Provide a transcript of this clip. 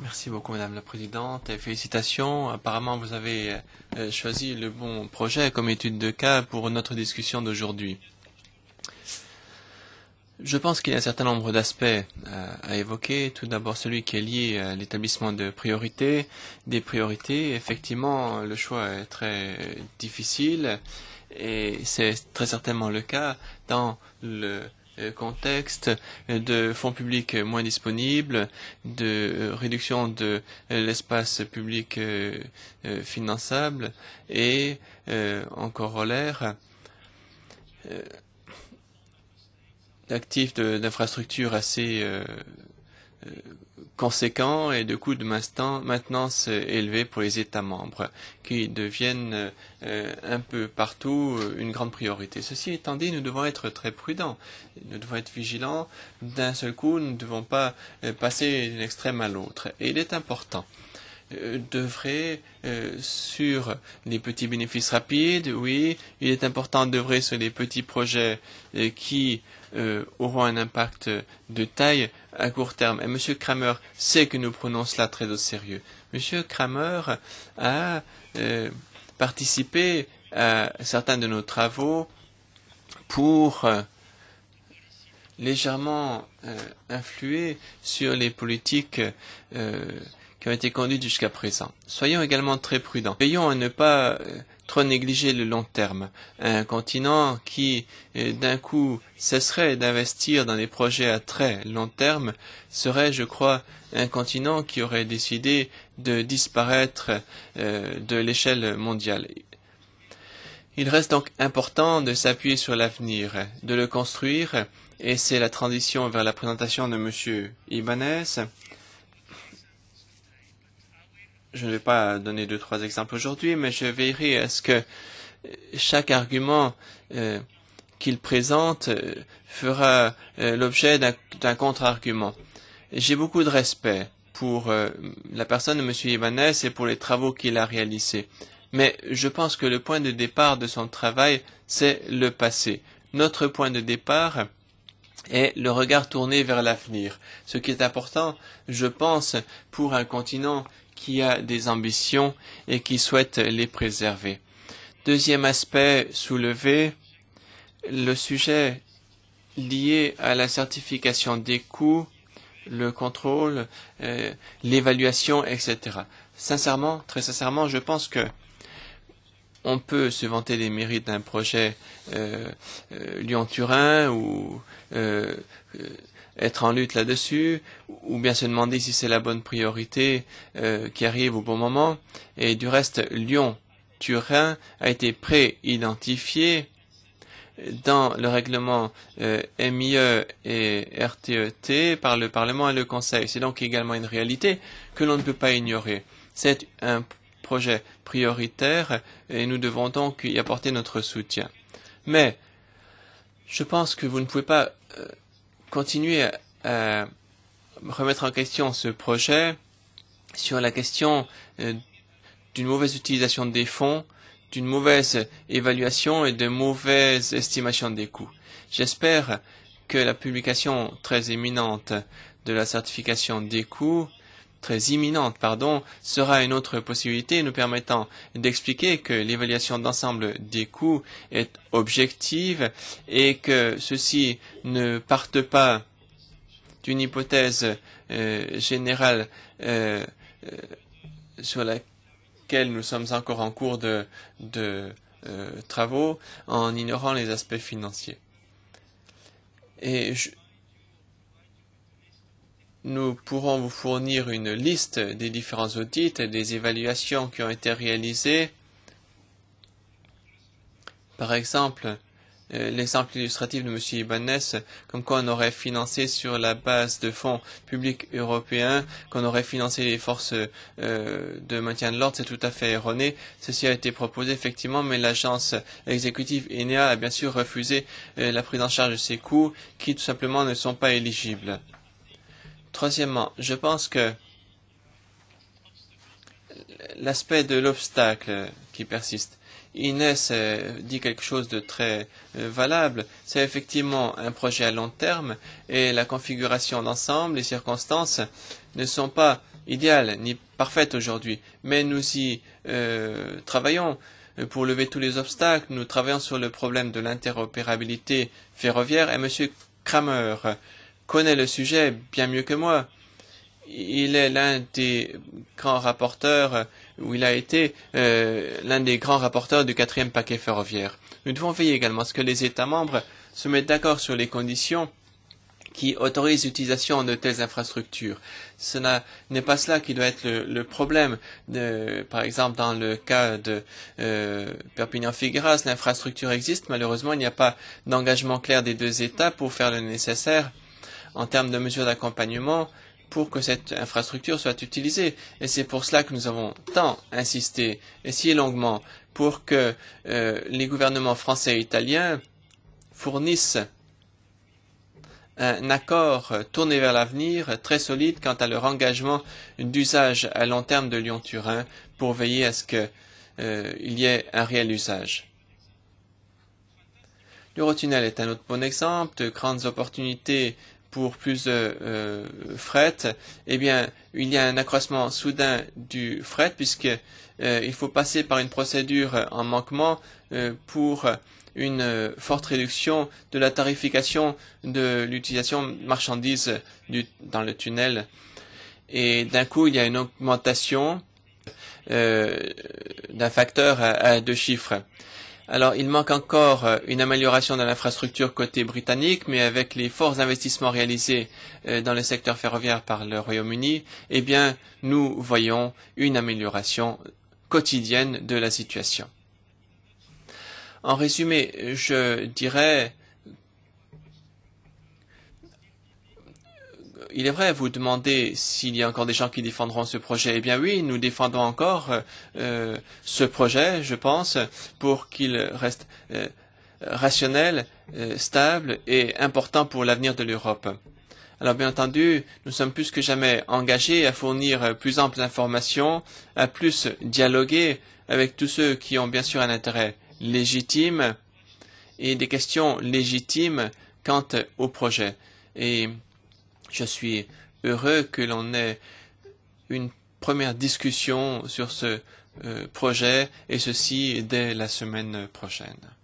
Merci beaucoup, Madame la Présidente, et félicitations. Apparemment, vous avez euh, choisi le bon projet comme étude de cas pour notre discussion d'aujourd'hui. Je pense qu'il y a un certain nombre d'aspects euh, à évoquer. Tout d'abord, celui qui est lié à l'établissement de priorités. Des priorités, effectivement, le choix est très difficile, et c'est très certainement le cas dans le euh, contexte euh, de fonds publics moins disponibles, de euh, réduction de l'espace public finançable et en corollaire d'actifs d'infrastructures assez conséquent et de coûts de maintenance élevés pour les États membres, qui deviennent euh, un peu partout euh, une grande priorité. Ceci étant dit, nous devons être très prudents, nous devons être vigilants. D'un seul coup, nous ne devons pas euh, passer d'un extrême à l'autre. Et il est important euh, devrait euh, sur les petits bénéfices rapides, oui, il est important d'œuvrer sur les petits projets euh, qui auront un impact de taille à court terme. Et M. Kramer sait que nous prenons cela très au sérieux. M. Kramer a participé à certains de nos travaux pour légèrement influer sur les politiques qui ont été conduites jusqu'à présent. Soyons également très prudents. Veillons à ne pas euh, trop négliger le long terme. Un continent qui, euh, d'un coup, cesserait d'investir dans des projets à très long terme serait, je crois, un continent qui aurait décidé de disparaître euh, de l'échelle mondiale. Il reste donc important de s'appuyer sur l'avenir, de le construire, et c'est la transition vers la présentation de M. Ibanez je ne vais pas donner deux, trois exemples aujourd'hui, mais je verrai à ce que euh, chaque argument euh, qu'il présente euh, fera l'objet d'un contre-argument. J'ai beaucoup de respect pour la personne de M. Ibanez et pour les travaux qu'il a réalisés. Mais je pense que le point de départ de son travail, c'est le passé. Notre point de départ, est le regard tourné vers l'avenir. Ce qui est important, je pense, pour un continent qui a des ambitions et qui souhaite les préserver. Deuxième aspect soulevé, le sujet lié à la certification des coûts, le contrôle, euh, l'évaluation, etc. Sincèrement, très sincèrement, je pense que on peut se vanter des mérites d'un projet euh, euh, Lyon-Turin ou être en lutte là-dessus, ou bien se demander si c'est la bonne priorité euh, qui arrive au bon moment. Et du reste, Lyon-Turin a été pré-identifié dans le règlement euh, MIE et RTET e par le Parlement et le Conseil. C'est donc également une réalité que l'on ne peut pas ignorer. C'est un projet prioritaire et nous devons donc y apporter notre soutien. Mais je pense que vous ne pouvez pas euh, continuer à remettre en question ce projet sur la question euh, d'une mauvaise utilisation des fonds, d'une mauvaise évaluation et de mauvaise estimation des coûts. J'espère que la publication très éminente de la certification des coûts très imminente, pardon, sera une autre possibilité nous permettant d'expliquer que l'évaluation d'ensemble des coûts est objective et que ceci ne parte pas d'une hypothèse euh, générale euh, euh, sur laquelle nous sommes encore en cours de, travaux en ignorant les aspects financiers. Et nous pourrons vous fournir une liste des différents audits et des évaluations qui ont été réalisées. Par exemple, euh, l'exemple illustratif de M. Ibanez, comme quoi on aurait financé sur la base de fonds publics européens, qu'on aurait financé les forces euh, de maintien de l'ordre, c'est tout à fait erroné. Ceci a été proposé effectivement, mais l'agence exécutive ENEA a bien sûr refusé euh, la prise en charge de ces coûts qui tout simplement ne sont pas éligibles. Troisièmement, je pense que l'aspect de l'obstacle qui persiste. Inès euh, dit quelque chose de très euh, valable. C'est effectivement un projet à long terme et la configuration d'ensemble, les circonstances ne sont pas idéales ni parfaites aujourd'hui. Mais nous y euh, travaillons pour lever tous les obstacles. Nous travaillons sur le problème de l'interopérabilité ferroviaire et M. Kramer connaît le sujet bien mieux que moi. Il est l'un des grands rapporteurs, euh, ou il a été euh, l'un des grands rapporteurs du quatrième paquet ferroviaire. Nous devons veiller également à ce que les États membres se mettent d'accord sur les conditions qui autorisent l'utilisation de telles infrastructures. Ce n'est pas cela qui doit être le, problème. par exemple, dans le cas de euh, Perpignan-Figueras, l'infrastructure existe. Malheureusement, il n'y a pas d'engagement clair des deux États pour faire le nécessaire en termes de mesures d'accompagnement pour que cette infrastructure soit utilisée. Et c'est pour cela que nous avons tant insisté et si longuement pour que euh, les gouvernements français et italiens fournissent un accord tourné vers l'avenir très solide quant à leur engagement d'usage à long terme de Lyon-Turin pour veiller à ce qu'il euh, y ait un réel usage. L'Eurotunnel est un autre bon exemple de grandes opportunités pour plus de euh, fret, eh bien, il y a un accroissement soudain du fret puisque euh, il faut passer par une procédure en manquement euh, pour une forte réduction de la tarification de l'utilisation marchandises dans le tunnel. Et d'un coup, il y a une augmentation d'un facteur à deux chiffres. Alors, il manque encore euh, une amélioration de l'infrastructure côté britannique, mais avec les forts investissements réalisés euh, dans le secteur ferroviaire par le Royaume-Uni, eh bien, nous voyons une amélioration quotidienne de la situation. En résumé, je dirais il est vrai, vous demandez s'il y a encore des gens qui défendront ce projet. Eh bien oui, nous défendons encore euh, euh, ce projet, je pense, pour qu'il reste euh, rationnel, stable et important pour l'avenir de l'Europe. Alors bien entendu, nous sommes plus que jamais engagés à fournir plus amples informations, à plus dialoguer avec tous ceux qui ont bien sûr un intérêt légitime et des questions légitimes quant au projet. Et je suis heureux que l'on ait une première discussion sur ce euh, projet et ceci dès la semaine prochaine.